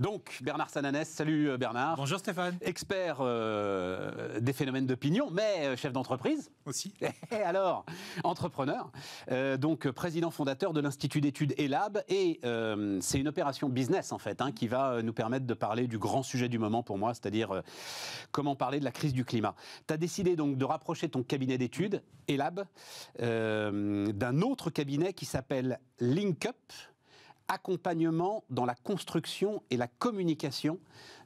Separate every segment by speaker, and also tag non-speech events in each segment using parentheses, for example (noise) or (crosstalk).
Speaker 1: Donc, Bernard Sananès, salut euh, Bernard. Bonjour Stéphane. Expert euh, des phénomènes d'opinion, mais euh, chef d'entreprise. Aussi. (laughs) Et alors, entrepreneur, donc président fondateur de l'Institut d'études ELAB. Et c'est une opération business, en fait, hein, qui va nous permettre de parler du grand sujet du moment pour moi, c'est-à-dire comment parler de la crise du climat. Tu as décidé donc de rapprocher ton cabinet d'études, ELAB, d'un autre cabinet qui s'appelle LinkUp accompagnement dans la construction et la communication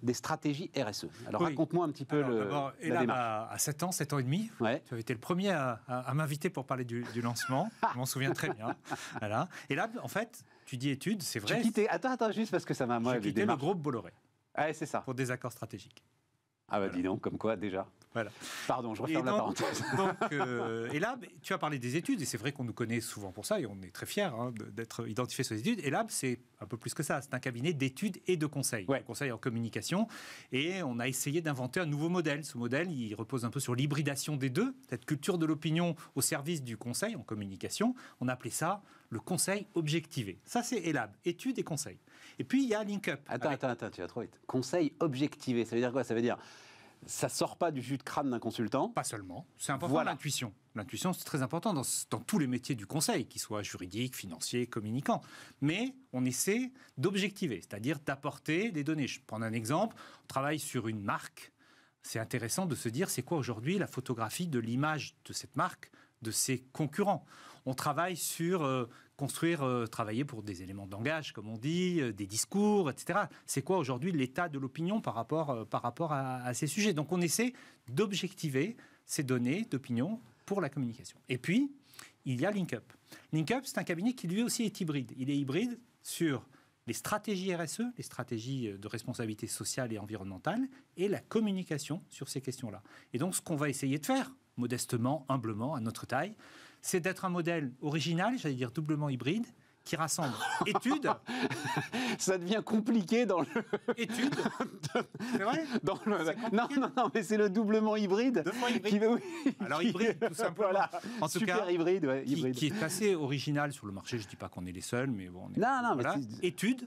Speaker 1: des stratégies RSE. Alors raconte-moi un petit peu le, à
Speaker 2: 7 ans, 7 ans et demi, tu avais été le premier à, m'inviter pour parler du, lancement. (laughs) Je m'en souviens très
Speaker 1: bien. Voilà. Et là, en fait, tu dis études, c'est vrai. J'ai quitté, attends, attends, juste parce que ça m'a... J'ai quitté le groupe Bolloré. c'est ça. Pour des accords stratégiques. Ah bah dis donc, comme quoi déjà. Voilà. Pardon, je referme la parenthèse. (laughs) Donc, euh, (laughs) et là, tu as parlé des études, et c'est vrai qu'on nous connaît souvent pour
Speaker 2: ça, et on est très fiers hein, d'être identifiés sur les études. Et là, c'est un peu plus que ça. C'est un cabinet d'études et de conseils. Ouais. Conseils en communication. Et on a essayé d'inventer un nouveau modèle. Ce modèle, il repose un peu sur l'hybridation des deux, cette culture de l'opinion au service du conseil en communication. On appelait
Speaker 1: ça le conseil objectivé. Ça, c'est ELAB, études et conseils. Et puis, il y a LinkUp. Attends, attends, attends, tu vas trop vite. Conseil objectivé, ça veut dire quoi Ça veut dire ça sort pas du jus de crâne d'un consultant. Pas seulement.
Speaker 2: C'est important l'intuition. L'intuition, c'est très important dans, tous les métiers du conseil, qu'ils soient juridiques, financiers, communicants. Mais on essaie d'objectiver, c'est-à-dire d'apporter des données. Je prends un exemple. On travaille sur une marque. C'est intéressant de se dire, c'est quoi aujourd'hui la photographie de l'image de cette marque, de ses concurrents On travaille sur euh, construire, euh, travailler pour des éléments de langage, comme on dit, euh, des discours, etc. C'est quoi aujourd'hui l'état de l'opinion par rapport, euh, par rapport à, à, ces sujets Donc on essaie d'objectiver ces données d'opinion pour la communication. Et puis, il y a LinkUp. LinkUp, c'est un cabinet qui lui aussi est hybride. Il est hybride sur les stratégies RSE, les stratégies de responsabilité sociale et environnementale, et la communication sur ces questions-là. Et donc ce qu'on va essayer de faire, modestement, humblement, à notre taille, c'est d'être un modèle original, j'allais dire doublement hybride, qui rassemble (laughs) études. Ça devient compliqué dans le.
Speaker 1: Études (laughs) C'est vrai Non, non, non, mais c'est le doublement hybride. hybride. Alors hybride, tout simplement. En tout Super hybride, ouais, hybride. Qui, est assez original sur le marché. Je ne dis pas qu'on est les seuls, mais bon. On est... Non, non, mais
Speaker 2: Études.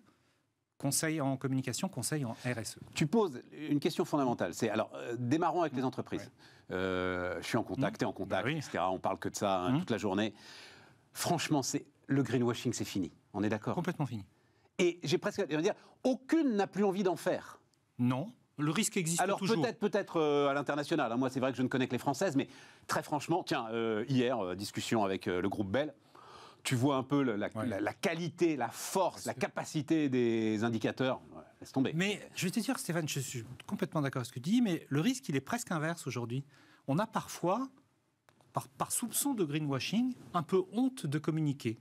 Speaker 2: Conseil en communication, conseil en RSE. Tu poses
Speaker 1: une question fondamentale. C'est alors euh, démarrons avec les mmh. entreprises. Euh, je suis en contact, mm. et en contact, bah etc. On parle que de ça hein, mm. toute la journée. Franchement, c'est le greenwashing, c'est fini. On est d'accord Complètement fini. Et j'ai presque dire, aucune n'a plus envie d'en faire. Non. Le risque existe Alors, toujours. Alors peut-être, peut-être euh, à l'international. Hein. Moi, c'est vrai que je ne connais que les Françaises, mais très franchement, tiens, euh, hier, discussion avec le groupe Bell, tu vois un peu la, qualité, la force, la capacité des indicateurs. laisse tomber. Mais
Speaker 2: je vais te dire, Stéphane, je suis complètement d'accord avec ce que tu dis, mais le risque, il est presque inverse aujourd'hui. On a parfois, par soupçon de greenwashing, un peu honte de communiquer.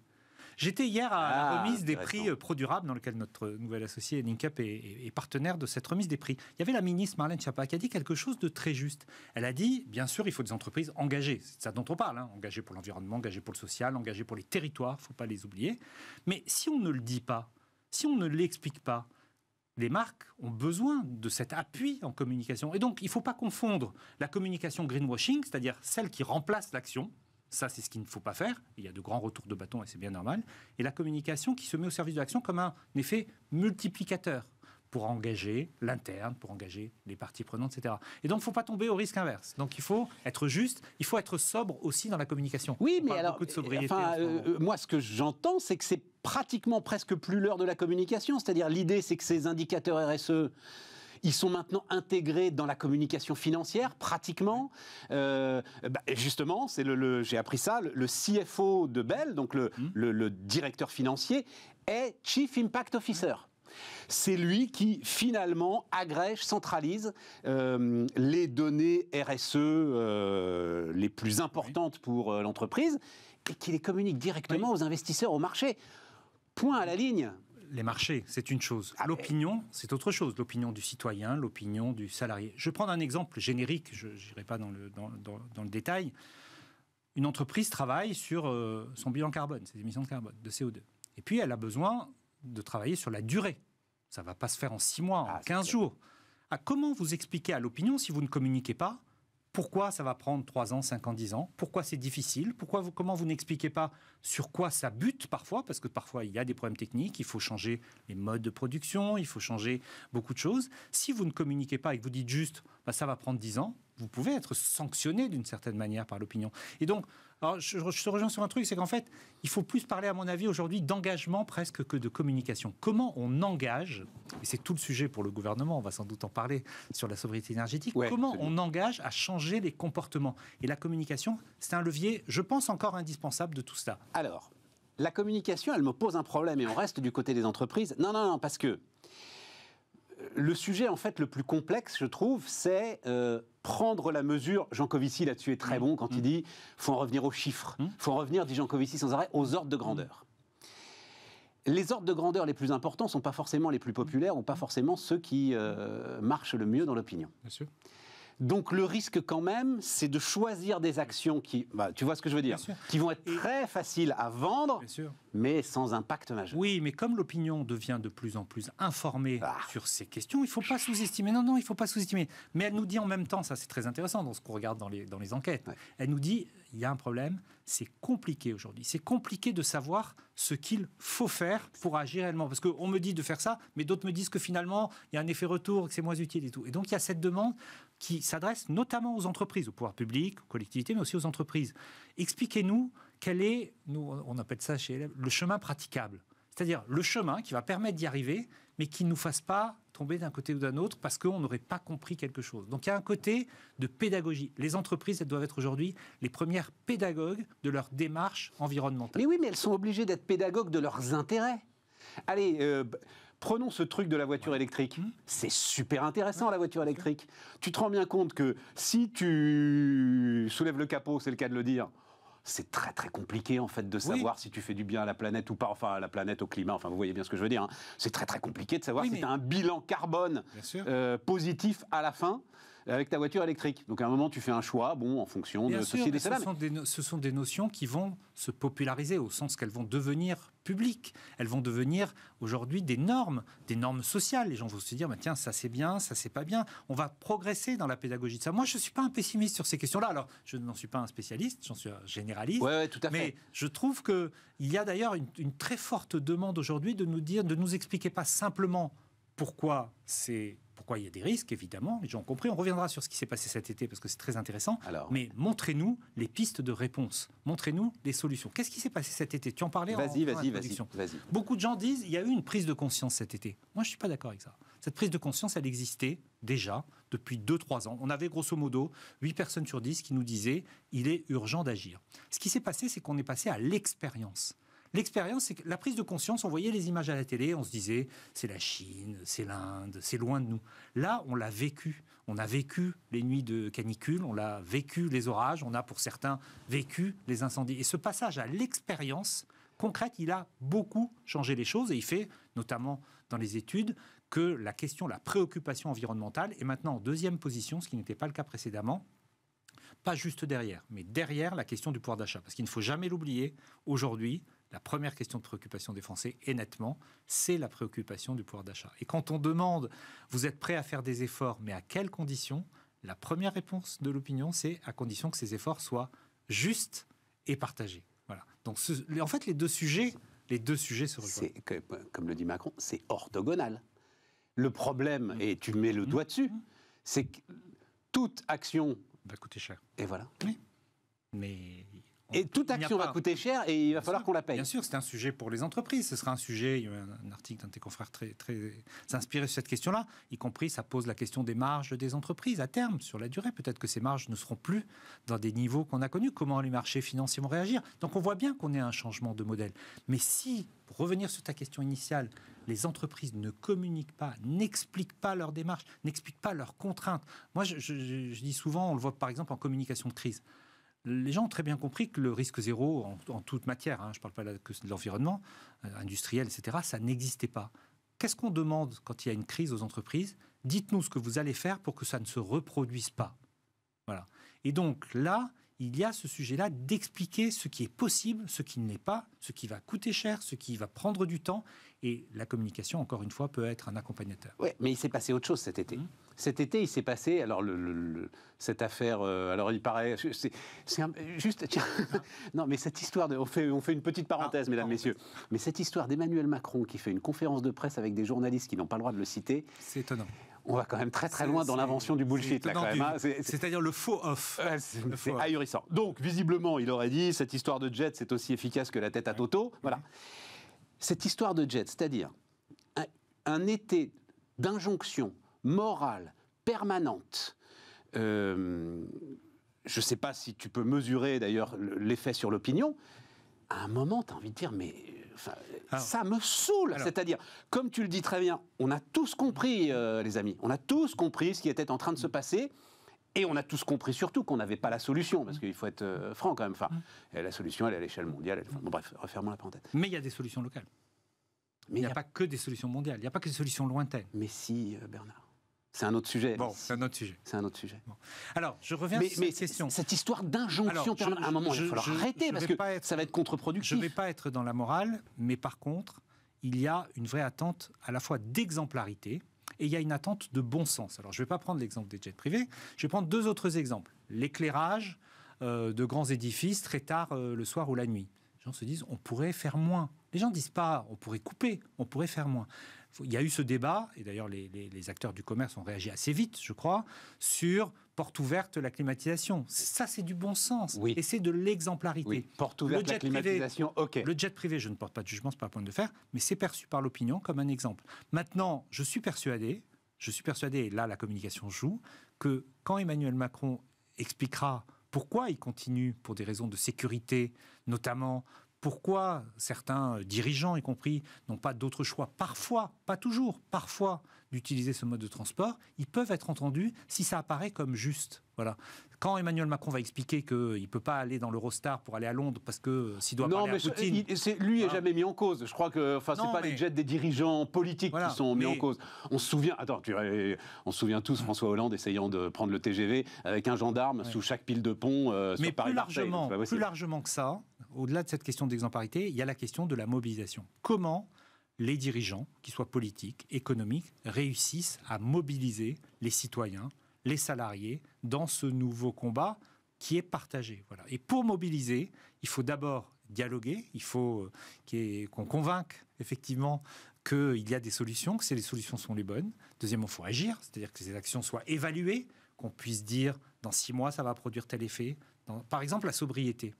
Speaker 2: J'étais hier à la ah, remise des prix euh, ProDurable, dans lequel notre nouvel associé Ninkup est, est, partenaire de cette remise des prix. Il y avait la ministre Marlène Schiappa qui a dit quelque chose de très juste. Elle a dit, bien sûr, il faut des entreprises engagées. C'est ça dont on parle, hein. engagées pour l'environnement, engagées pour le social, engagées pour les territoires, Il ne faut pas les oublier. Mais si on ne le dit pas, si on ne l'explique pas, les marques ont besoin de cet appui en communication. Et donc, il ne faut pas confondre la communication greenwashing, c'est-à-dire celle qui remplace l'action, ça, c'est ce qu'il ne faut pas faire. Il y a de grands retours de bâton et c'est bien normal. Et la communication qui se met au service de l'action comme un effet multiplicateur pour engager l'interne, pour engager les parties prenantes, etc. Et donc, il ne faut pas tomber au risque inverse. Donc, il
Speaker 1: faut être juste, il faut être sobre aussi dans la communication. Oui, mais alors, de sobriété enfin, euh, euh, moi, ce que j'entends, c'est que c'est pratiquement presque plus l'heure de la communication. C'est-à-dire, l'idée, c'est que ces indicateurs RSE ils sont maintenant intégrés dans la communication financière, pratiquement. Euh, bah, justement, c'est le, j'ai appris ça, le, CFO de Bell, donc hmm. le, directeur financier, est Chief Impact Officer. C'est lui qui finalement agrège, centralise euh, les données RSE euh, les plus importantes pour l'entreprise et qui les communique directement aux investisseurs, au marché. Point à la ligne les marchés, c'est une chose. Ah, l'opinion, c'est
Speaker 2: autre chose. L'opinion du citoyen, l'opinion du salarié. Je prends un exemple générique, je n'irai pas dans le, dans, le détail. Une entreprise travaille sur euh, son bilan carbone, ses émissions de carbone, de CO2. Et puis, elle a besoin de travailler sur la durée. Ça ne va pas se faire en six mois, en ah, quinze 15 jours. Ah, comment vous expliquer à l'opinion, si vous ne communiquez pas, pourquoi ça va prendre 3 ans, 5 ans, 10 ans, pourquoi c'est difficile, pourquoi vous, comment vous n'expliquez pas sur quoi ça bute parfois, parce que parfois il y a des problèmes techniques, il faut changer les modes de production, il faut changer beaucoup de choses. Si vous ne communiquez pas et que vous dites juste bah, ça va prendre 10 ans, vous pouvez être sanctionné d'une certaine manière par l'opinion. Et donc, je, je, te rejoins sur un truc, c'est qu'en fait, il faut plus parler, à mon avis, aujourd'hui d'engagement presque que de communication. Comment on engage, et c'est tout le sujet pour le gouvernement, on va sans doute en parler sur la sobriété énergétique, comment on engage à changer les comportements Et la communication, c'est un levier, je pense, encore indispensable de tout cela.
Speaker 1: Alors, la communication, elle me pose un problème et on reste du côté des entreprises. Non, non, non, parce que euh, le sujet en fait le plus complexe, je trouve, c'est euh, prendre la mesure. Jean Covici, là-dessus, est très mmh. bon quand il mmh. dit faut en revenir aux chiffres. Mmh. faut en revenir, dit Jean Covici sans arrêt, aux ordres de grandeur. Les ordres de grandeur les plus importants ne sont pas forcément les plus populaires ou pas forcément ceux qui euh, marchent le mieux dans l'opinion. Bien donc le risque quand même, c'est de choisir des actions qui, bah, tu vois ce que je veux dire, qui vont être très faciles à vendre, mais sans impact majeur.
Speaker 2: Oui, mais comme l'opinion devient de plus en plus informée ah. sur ces questions, il ne faut pas sous-estimer. Non, non, il ne faut pas sous-estimer. Mais elle nous dit en même temps, ça c'est très intéressant dans ce qu'on regarde dans les, enquêtes, elle nous dit il y a un problème, c'est compliqué aujourd'hui. C'est compliqué de savoir ce qu'il faut faire pour agir réellement. Parce qu'on me dit de faire ça, mais d'autres me disent que finalement, il y a un effet retour, que c'est moins utile et tout. Et donc, il y a cette demande qui s'adresse notamment aux entreprises, au pouvoir public, aux collectivités, mais aussi aux entreprises. Expliquez-nous quel est, nous, on appelle ça chez élèves, le chemin praticable. C'est-à-dire le chemin qui va permettre d'y arriver, mais qui ne nous fasse pas tomber d'un côté ou d'un autre parce qu'on n'aurait pas compris quelque chose. Donc il y a un côté de pédagogie. Les entreprises, elles doivent être aujourd'hui les premières pédagogues de leur démarche environnementale. Mais oui, mais elles sont obligées
Speaker 1: d'être pédagogues de leurs intérêts. Allez, euh, prenons ce truc de la voiture électrique. Hum. C'est super intéressant, la voiture électrique. Tu te rends bien compte que si tu soulèves le capot, c'est le cas de le dire, c'est très très compliqué en fait de savoir si tu fais du bien à la planète ou pas, enfin à la planète, au climat, enfin vous voyez bien ce que je veux dire. Hein. C'est très très compliqué de savoir si tu as un bilan carbone euh, positif à la fin avec ta voiture électrique. Donc à un moment, tu fais un choix, bon, en fonction Bien de sûr, ceci des ce sont
Speaker 2: des, ce sont des notions qui vont se populariser au sens qu'elles vont devenir publiques. Elles vont devenir aujourd'hui des normes, des normes sociales. Les gens vont se dire, bah, tiens, ça c'est bien, ça c'est pas bien. On va progresser dans la pédagogie de ça. Moi, je suis pas un pessimiste sur ces questions-là. Alors, je n'en suis pas un spécialiste, j'en suis un généraliste. Oui, tout à fait. Mais je trouve que il y a d'ailleurs une, une très forte demande aujourd'hui de nous dire, de nous expliquer pas simplement pourquoi c'est pourquoi il y a des risques, évidemment, les gens ont compris. On reviendra sur ce qui s'est passé cet été parce que c'est très intéressant. mais montrez-nous les pistes de réponse, montrez-nous les solutions. Qu'est-ce qui s'est passé cet été Tu en parlais vas-y, vas Beaucoup de gens disent il y a eu une prise de conscience cet été. Moi, je ne suis pas d'accord avec ça. Cette prise de conscience, elle existait déjà depuis 2-3 ans. On avait grosso modo 8 personnes sur 10 qui nous disaient il est urgent d'agir. Ce qui s'est passé, c'est qu'on est passé à l'expérience. L'expérience, c'est que la prise de conscience, on voyait les images à la télé, on se disait, c'est la Chine, c'est l'Inde, c'est loin de nous. Là, on l'a vécu. On a vécu les nuits de canicule, on l'a vécu les orages, on a pour certains vécu les incendies. Et ce passage à l'expérience, concrète, il a beaucoup changé les choses et il fait, notamment dans les études, que la question, la préoccupation environnementale est maintenant en deuxième position, ce qui n'était pas le cas précédemment. Pas juste derrière, mais derrière la question du pouvoir d'achat. Parce qu'il ne faut jamais l'oublier, aujourd'hui, la première question de préoccupation des Français, et nettement, c'est la préoccupation du pouvoir d'achat. Et quand on demande, vous êtes prêt à faire des efforts, mais à quelles conditions La première réponse de l'opinion, c'est à
Speaker 1: condition que ces efforts soient justes et partagés. Voilà. Donc, ce, en fait, les deux sujets, les deux sujets se rejoignent. comme le dit Macron, c'est orthogonal. Le problème, et tu mets le doigt dessus, mmh. c'est que toute action va coûter cher. Et voilà. Oui. Mais et toute action va coûter cher et il va falloir qu'on la paye. Bien sûr,
Speaker 2: c'est un sujet pour les entreprises. Ce sera un sujet, il y a un article d'un de tes confrères très, très inspiré sur cette question-là, y compris ça pose la question des marges des entreprises à terme, sur la durée. Peut-être que ces marges ne seront plus dans des niveaux qu'on a connus. Comment les marchés financiers vont réagir Donc on voit bien qu'on est à un changement de modèle. Mais si, pour revenir sur ta question initiale, les entreprises ne communiquent pas, n'expliquent pas leur démarche, n'expliquent pas leurs contraintes. Moi, je dis souvent, on le voit par exemple en communication de crise les gens ont très bien compris que le risque zéro, en, toute matière, hein, je ne parle pas que de l'environnement, euh, industriel, etc., ça n'existait pas. Qu'est-ce qu'on demande quand il y a une crise aux entreprises Dites-nous ce que vous allez faire pour que ça ne se reproduise pas. Voilà. Et donc là, il y a ce sujet-là d'expliquer ce qui est possible, ce qui ne l'est pas, ce qui va coûter cher, ce qui va prendre du temps. Et la communication, encore une fois, peut être un accompagnateur.
Speaker 1: Oui, mais il s'est passé autre chose cet été. Mmh. Cet été, il s'est passé, alors le, cette affaire, euh, alors il paraît, c'est juste, (laughs) non mais cette histoire, de, on, fait, on fait une petite parenthèse, ah, mesdames, messieurs, mais cette histoire d'Emmanuel Macron qui fait une conférence de presse avec des journalistes qui n'ont pas le droit de le citer. C'est étonnant on va quand même très très loin dans l'invention du bullshit là quand même. Hein, c'est-à-dire le faux off. (laughs) c'est ahurissant. Donc visiblement, il aurait dit cette histoire de jet, c'est aussi efficace que la tête à Toto. Voilà. Cette histoire de jet, c'est-à-dire un, un été d'injonction morale permanente. Euh, je ne sais pas si tu peux mesurer d'ailleurs l'effet sur l'opinion. À un moment, tu as envie de dire, mais ça me saoule. C'est-à-dire, comme tu le dis très bien, on a tous compris, euh, les amis, on a tous compris ce qui était en train de se passer. Et on a tous compris surtout qu'on n'avait pas la solution, parce qu'il faut être euh, franc quand même. Enfin, mm. la solution, elle est à l'échelle mondiale. bon, bref, refermons la parenthèse.
Speaker 2: Mais il y a des solutions locales. Mais il n'y a, pas que des solutions mondiales. Il n'y a pas que des solutions lointaines. Mais si,
Speaker 1: Bernard. C'est un autre sujet. Bon, c'est un autre sujet. C'est un autre sujet.
Speaker 2: Alors, je reviens sur cette question. Cette histoire d'injonction à un moment, il va falloir arrêter parce que ça va être contre-productif. Je ne vais pas être dans la morale, mais par contre, il y a une vraie attente à la fois d'exemplarité et il y a une attente de bon sens. Alors, je ne vais pas prendre l'exemple des jets privés, je vais prendre deux autres exemples. L'éclairage euh, de grands édifices très tard euh, le soir ou la nuit. Les gens se disent, on pourrait faire moins. Les gens ne disent pas, on pourrait couper, on pourrait faire moins il y a eu ce débat, et d'ailleurs les, acteurs du commerce ont réagi assez vite, je crois, sur porte ouverte la climatisation. Ça, c'est du bon sens. Oui. Et c'est de l'exemplarité. Porte ouverte le jet la climatisation, privé, ok. Le jet privé, je ne porte pas de jugement, ce n'est pas un point de faire, mais c'est perçu par l'opinion comme un exemple. Maintenant, je suis persuadé, je suis persuadé, et là la communication joue, que quand Emmanuel Macron expliquera pourquoi il continue, pour des raisons de sécurité notamment, pourquoi certains dirigeants, y compris, n'ont pas d'autre choix, parfois, pas toujours, parfois, d'utiliser ce mode de transport, ils peuvent être entendus si ça apparaît comme juste. Voilà. Quand Emmanuel Macron va expliquer qu'il ne peut pas aller dans l'Eurostar pour aller à Londres parce que s'il doit non, parler mais
Speaker 1: à lui n'est jamais mis en cause. Je crois que enfin, ce n'est pas les jets des dirigeants politiques qui sont mis en cause. On se souvient, attends, tu, on se souvient tous François Hollande essayant de prendre le TGV avec un gendarme sous chaque pile de pont euh, mais sur largement, plus
Speaker 2: largement que ça, au-delà de cette question d'exemplarité, il y a la question de la mobilisation. Comment les dirigeants, qu'ils soient politiques, économiques, réussissent à mobiliser les citoyens, les salariés, dans ce nouveau combat qui est partagé. Voilà. Et pour mobiliser, il faut d'abord dialoguer, il faut euh, qu'on convainque effectivement qu'il y a des solutions, que ces solutions sont les bonnes. Deuxièmement, il faut agir, c'est-à-dire que ces actions soient évaluées, qu'on puisse dire dans six mois ça va produire tel effet. par exemple, la sobriété.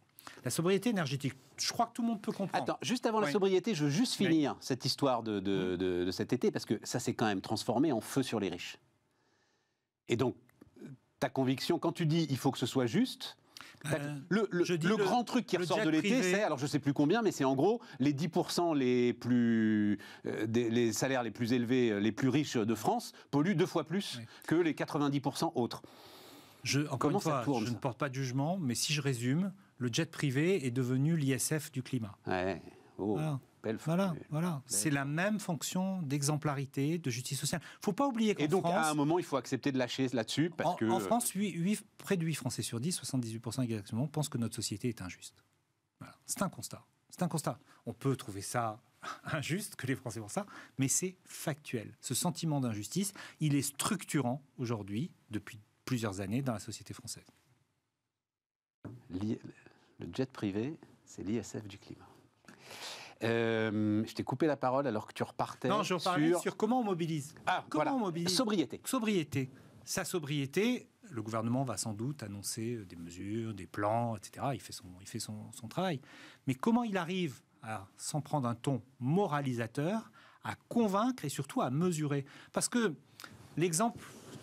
Speaker 2: La sobriété énergétique, je crois que tout le monde peut comprendre. Attends, juste avant la
Speaker 1: sobriété, je veux juste finir cette histoire de, cet été, parce que ça s'est quand même transformé en feu sur les riches. Et donc, ta conviction, quand tu dis il faut que ce soit juste, euh, le, grand truc qui ressort de l'été, c'est, alors je ne sais plus combien, mais c'est en gros les 10% les plus, euh, des, les salaires les plus élevés, euh, les plus riches de France polluent deux fois plus que les 90% autres. Je, encore Comment une je ne
Speaker 2: porte pas de jugement, mais si je résume, le jet privé est devenu l'ISF du climat.
Speaker 1: Ouais. Oh, voilà.
Speaker 2: Belle voilà, voilà. C'est la même fonction d'exemplarité, de justice sociale. Il faut pas
Speaker 1: oublier qu'en France... Et donc, à un moment, il faut accepter de lâcher là-dessus, parce en, que... En France,
Speaker 2: près de 8 Français sur 10, 78% exactement, pensent que notre société est injuste. C'est un constat. C'est un constat. On peut trouver ça (laughs) injuste, que les Français pensent ça, mais c'est factuel. Ce sentiment d'injustice, il est structurant aujourd'hui, depuis plusieurs années, dans la société française
Speaker 1: le jet privé, c'est l'ISF du climat. Euh, je t'ai coupé la parole alors que tu repartais. Non, je repartais sur... sur,
Speaker 2: comment on mobilise. Ah, comment on mobilise Sobriété. Sobriété. Sa sobriété, le gouvernement va sans doute annoncer des mesures, des plans, etc. Il fait son, il fait son travail. Mais comment il arrive à s'en prendre un ton moralisateur, à convaincre et surtout à mesurer Parce que l'exemple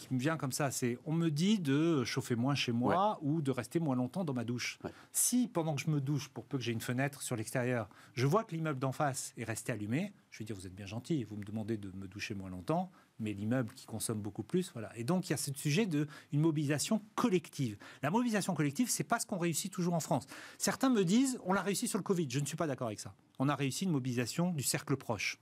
Speaker 2: qui me vient comme ça, c'est on me dit de chauffer moins chez moi ou de rester moins longtemps dans ma douche. Si pendant que je me douche, pour peu que j'ai une fenêtre sur l'extérieur, je vois que l'immeuble d'en face est resté allumé, je vais dire vous êtes bien gentil, vous me demandez de me doucher moins longtemps, mais l'immeuble qui consomme beaucoup plus, voilà. Et donc il y a ce sujet de une mobilisation collective. La mobilisation collective, c'est pas ce qu'on réussit toujours en France. Certains me disent on l'a réussi sur le Covid. Je ne suis pas d'accord avec ça. On a réussi une mobilisation du cercle proche.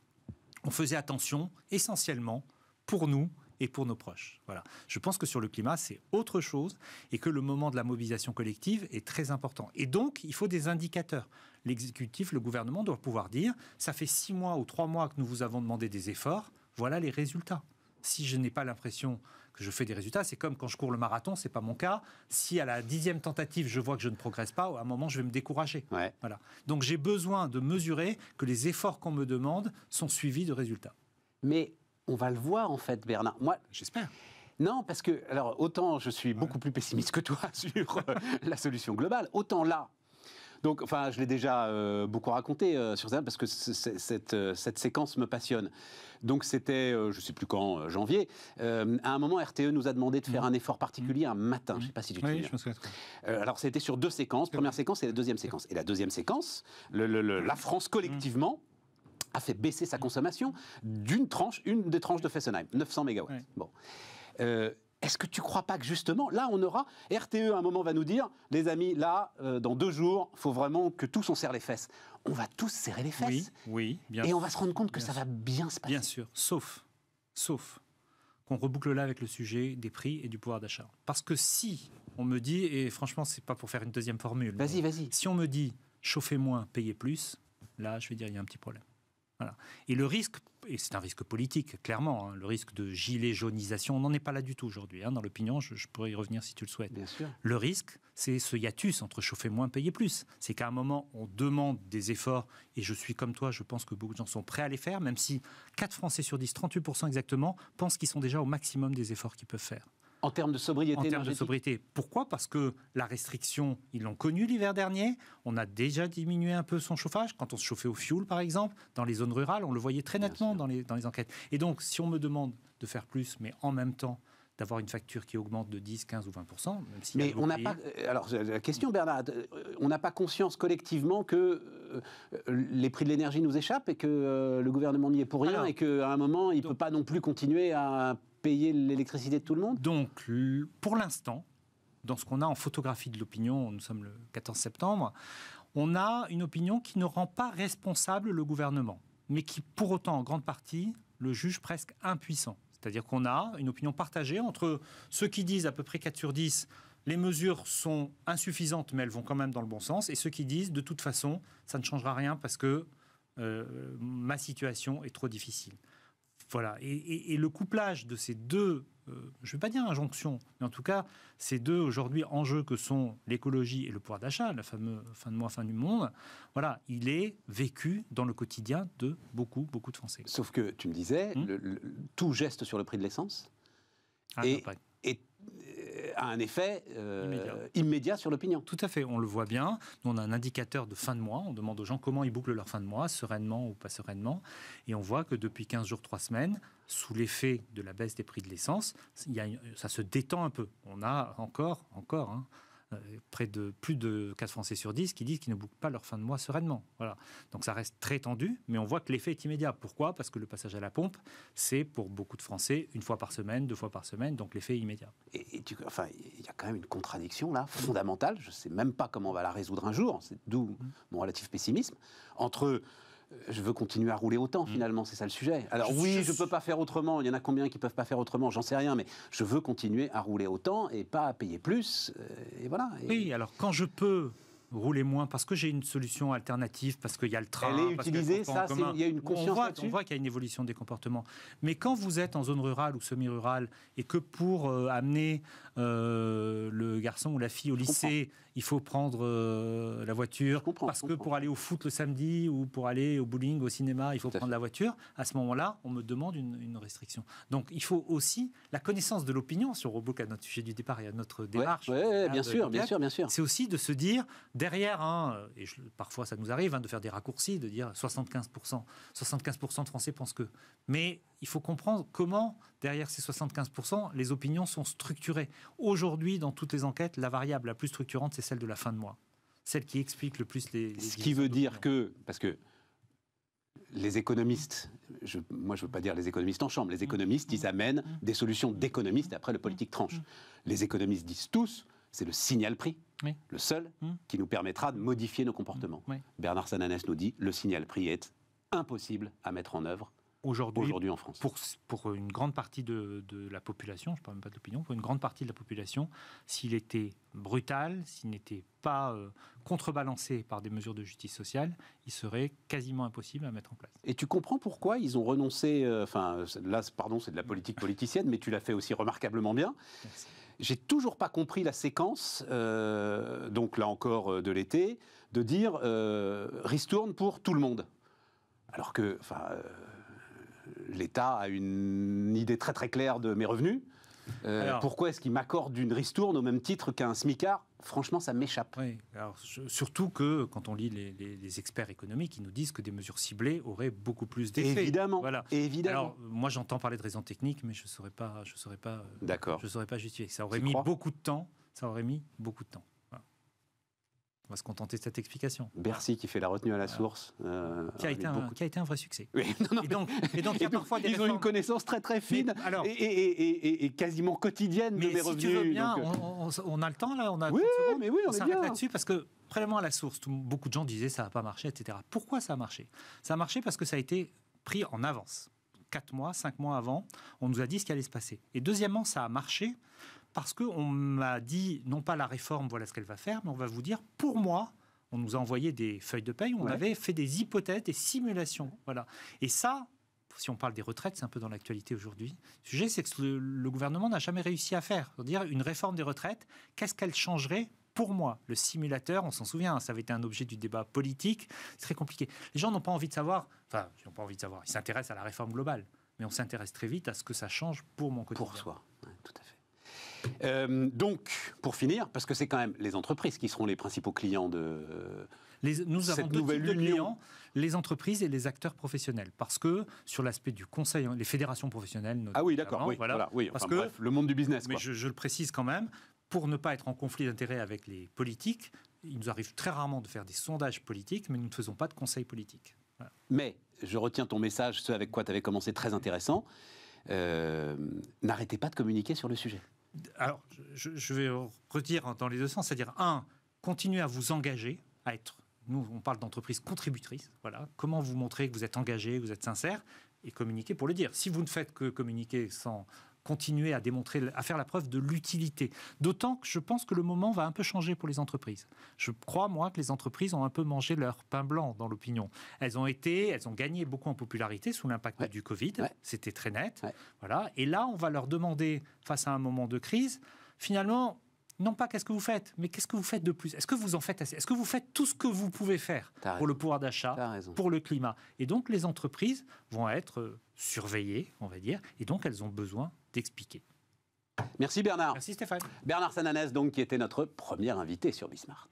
Speaker 2: On faisait attention essentiellement pour nous et pour nos proches. Voilà. Je pense que sur le climat, c'est autre chose et que le moment de la mobilisation collective est très important. Et donc, il faut des indicateurs. L'exécutif, le gouvernement doit pouvoir dire ça fait six mois ou trois mois que nous vous avons demandé des efforts, voilà les résultats si je n'ai pas l'impression que je fais des résultats, c'est comme quand je cours le marathon, c'est pas mon cas. Si à la dixième tentative, je vois que je ne progresse pas, à un moment, je vais me décourager. Voilà. Donc j'ai besoin de mesurer
Speaker 1: que les efforts qu'on me demande sont suivis de résultats. Mais on va le voir en fait, Bernard. Moi, j'espère. Non, parce que alors autant je suis beaucoup plus pessimiste que toi (laughs) sur euh, la solution globale, autant là. Donc, enfin, je l'ai déjà euh, beaucoup raconté euh, sur ça parce que cette, cette, séquence me passionne. Donc, c'était, je ne sais plus quand, janvier. à un moment, RTE nous a demandé de faire mmh. un effort particulier un matin. Mmh. Je ne sais pas si tu te oui, souviens. alors, c'était sur deux séquences. Première séquence et la deuxième séquence. Et la deuxième séquence, la France collectivement. Mmh a fait baisser sa consommation d'une tranche, une des tranches de Fessenheim, 900 MW. Bon. Euh, est-ce que tu crois pas que justement, là, on aura RTE un moment va nous dire, les amis, là, euh, dans deux jours, faut vraiment que tous on serre les fesses. On va tous serrer les fesses. Oui, oui bien Et on va se rendre compte que ça va bien se passer. Bien sûr, sauf, sauf
Speaker 2: qu'on reboucle là avec le sujet des prix et du pouvoir d'achat. Parce que si on me dit, et franchement, c'est pas pour faire une deuxième formule. Vas-y, vas-y. Si on me dit, chauffez moins, payez plus, là, je vais dire, il y a un petit problème. Et le risque, et c'est un risque politique, clairement, hein, le risque de gilet jaunisation, on n'en est pas là du tout aujourd'hui. Hein. dans l'opinion, je, pourrais y revenir si tu le souhaites. Le risque, c'est ce hiatus entre chauffer moins, payer plus. C'est qu'à un moment, on demande des efforts, et je suis comme toi, je pense que beaucoup de gens sont prêts à les faire, même si 4 Français sur 10, 38% exactement, pensent qu'ils sont déjà au maximum des efforts qu'ils peuvent faire.
Speaker 1: En termes de sobriété En termes de sobriété.
Speaker 2: Pourquoi Parce que la restriction, ils l'ont connue l'hiver dernier. On a déjà diminué un peu son chauffage. Quand on se chauffait au fioul, par exemple, dans les zones rurales, on le voyait très nettement dans les, dans les enquêtes. Et donc, si on me demande de faire plus, mais en même temps d'avoir une facture qui augmente de 10, 15 ou 20 même si Mais on n'a pas.
Speaker 1: Euh, alors, la question, Bernard, euh, on n'a pas conscience collectivement que euh, les prix de l'énergie nous échappent et que le gouvernement n'y est pour rien et qu'à un moment, il ne peut pas non plus continuer à payer l'électricité de tout le monde Donc, euh, pour l'instant, dans ce qu'on a en photographie
Speaker 2: de l'opinion, nous sommes le 14 septembre, on a une opinion qui ne rend pas responsable le gouvernement, mais qui pour autant, en grande partie, le juge presque impuissant. C'est-à-dire qu'on a une opinion partagée entre ceux qui disent à peu près 4 sur 10, les mesures sont insuffisantes, mais elles vont quand même dans le bon sens, et ceux qui disent, de toute façon, ça ne changera rien parce que euh, ma situation est trop difficile. Voilà. Et, le couplage de ces deux, euh, je ne vais pas dire injonction, mais en tout cas, ces deux aujourd'hui enjeux que sont l'écologie et le pouvoir d'achat, la fameuse fin de mois, fin du monde, voilà, il est vécu dans le quotidien de beaucoup, beaucoup de Français.
Speaker 1: Sauf que tu me disais, hmm tout geste sur le prix de l'essence ah, a un effet euh, immédiat.
Speaker 2: sur l'opinion. Tout à fait, on le voit bien. on a un indicateur de fin de mois. On demande aux gens comment ils bouclent leur fin de mois, sereinement ou pas sereinement. Et on voit que depuis 15 jours, 3 semaines, sous l'effet de la baisse des prix de l'essence, ça se détend un peu. On a encore, encore, hein, euh, près de plus de 4 Français sur 10 qui disent qu'ils ne bouclent pas leur fin de mois sereinement. Voilà. Donc ça reste très tendu, mais on voit que l'effet est immédiat. Pourquoi Parce que le passage à la pompe, c'est pour beaucoup de Français une fois
Speaker 1: par semaine, deux fois par semaine, donc l'effet immédiat. Et, tu, enfin, il y a quand même une contradiction là, fondamentale, je ne sais même pas comment on va la résoudre un jour, c'est d'où mmh. mon relatif pessimisme, entre je veux continuer à rouler autant mm. finalement, c'est ça le sujet. Alors oui, je peux pas faire autrement, il y en a combien qui peuvent pas faire autrement, j'en sais rien, mais je veux continuer à rouler autant et pas à payer plus, euh, et voilà.
Speaker 2: Oui, alors quand je peux rouler moins parce que j'ai une solution alternative, parce qu'il y a le train. Elle est utilisée, ça, il y a une conscience. On voit, qu'il y a une évolution des comportements. Mais quand vous êtes en zone rurale ou semi-rurale et que pour euh, amener euh, le garçon ou la fille au lycée, il faut prendre euh, la voiture parce que pour aller au foot le samedi ou pour aller au bowling, au cinéma, il faut prendre la voiture. À ce moment-là, on me demande une, restriction. Donc il faut aussi la connaissance de l'opinion sur Robocat, à notre sujet du départ et à notre démarche.
Speaker 1: Oui, hein, bien, sûr, bien sûr, bien
Speaker 2: sûr. C'est aussi de se dire derrière, hein, et parfois ça nous arrive hein, de faire des raccourcis, de dire 75%, 75% de Français pensent que. Mais il faut comprendre comment, derrière ces 75%, les opinions sont structurées. Aujourd'hui, dans toutes les enquêtes, la variable la plus structurante, c'est celle de la fin de mois. Celle qui explique le plus les. Ce qui veut dire
Speaker 1: que. Parce que les économistes, je, moi je ne veux pas dire les économistes en chambre, les mm. économistes, ils mm. amènent mm. des solutions d'économistes, après le politique tranche. Les économistes disent tous, c'est le signal prix, le seul qui nous permettra de modifier nos comportements. Bernard Sananès nous dit, le signal prix est impossible à mettre en œuvre
Speaker 2: aujourd'hui en France. Pour, pour, une grande partie de, la population, je ne parle même pas de l'opinion, pour une grande partie de la population, s'il était brutal, s'il n'était pas euh, contrebalancé par des mesures de justice sociale, il serait quasiment impossible à mettre en place.
Speaker 1: Et tu comprends pourquoi ils ont renoncé, euh, enfin là, pardon, c'est de la politique (laughs) politicienne, mais tu l'as fait aussi remarquablement bien. J'ai toujours pas compris la séquence, euh, donc là encore de l'été, de dire ristourne pour tout le monde. Alors que, enfin, l'État a une idée très très claire de mes revenus. Euh, pourquoi est-ce qu'il m'accorde une ristourne au même titre qu'un smicard Franchement, ça m'échappe.
Speaker 2: surtout que quand on lit les, experts
Speaker 1: économiques, ils nous disent que des mesures
Speaker 2: ciblées auraient beaucoup plus d'effet. Évidemment.
Speaker 1: Voilà. Évidemment. Alors,
Speaker 2: moi, j'entends parler de raisons techniques, mais je ne saurais pas, je pas, euh, D'accord. je saurais pas justifier. Ça aurait mis beaucoup de temps. Ça aurait mis beaucoup de temps. On va se contenter de cette explication.
Speaker 1: Bercy qui fait la retenue à la source. Euh, qui, a été un, vrai succès. (laughs) et, donc, Ils ont une connaissance très très fine alors, et, quasiment quotidienne de mes si revenus. Tu veux bien, euh.
Speaker 2: on, a le temps là, on a. Oui, mais oui, on, on s'arrête là-dessus parce que prélèvement à la source, beaucoup de gens disaient ça n'a pas marché, etc. Pourquoi ça a marché Ça a marché parce que ça a été pris en avance. Quatre mois, cinq mois avant, on nous a dit ce qui allait se passer. Et deuxièmement, ça a marché parce qu'on m'a dit, non pas la réforme, voilà ce qu'elle va faire, mais on va vous dire, pour moi, on nous a envoyé des feuilles de paye, on avait fait des hypothèses, et simulations. Voilà. Et ça, si on parle des retraites, c'est un peu dans l'actualité aujourd'hui. Le sujet, c'est que le, gouvernement n'a jamais réussi à faire. dire une réforme des retraites, qu'est-ce qu'elle changerait pour moi, le simulateur, on s'en souvient, hein, ça avait été un objet du débat politique, c'est très compliqué. Les gens n'ont pas envie de savoir, enfin, ils n'ont pas envie de savoir, ils s'intéressent à la réforme globale, mais on s'intéresse très vite à ce que ça change pour mon
Speaker 1: côté Pour soi. Euh, donc, pour finir, parce que c'est quand même les entreprises qui seront les principaux clients de les, nous avons deux types de clients, les entreprises
Speaker 2: et les acteurs professionnels, parce que sur l'aspect du conseil, les fédérations professionnelles, ah oui, d'accord, voilà, oui, parce que, le monde du business. Mais Je, le précise quand même, pour ne pas être en conflit d'intérêts avec les politiques, il nous arrive très rarement de faire des sondages politiques, mais nous ne faisons pas de conseils politiques.
Speaker 1: Mais je retiens ton message, ce avec quoi tu avais commencé, très intéressant. Euh, n'arrêtez pas de communiquer sur le sujet
Speaker 2: alors je, vais redire dans les deux sens, c'est-à-dire un, continuer à vous engager, à être nous, on parle d'entreprise contributrice. Voilà. Comment vous montrer que vous êtes engagé, que vous êtes sincère et communiquer pour le dire. Si vous ne faites que communiquer sans continuer à démontrer, à faire la preuve de l'utilité. D'autant que je pense que le moment va un peu changer pour les entreprises. Je crois, moi, que les entreprises ont un peu mangé leur pain blanc dans l'opinion. Elles ont été, elles ont gagné beaucoup en popularité sous l'impact du Covid. C'était très net. Voilà. Et là, on va leur demander, face à un moment de crise, finalement, non pas qu'est-ce que vous faites, mais qu'est-ce que vous faites de plus Est-ce que vous en faites assez Est-ce que vous faites tout ce que vous pouvez faire pour le pouvoir d'achat, pour le climat Et donc les entreprises vont être euh, surveillées, on va dire, et donc elles ont besoin
Speaker 1: d'expliquer. Merci Bernard. Merci Stéphane. Bernard Sananès, donc, qui était notre premier invité sur Bismart.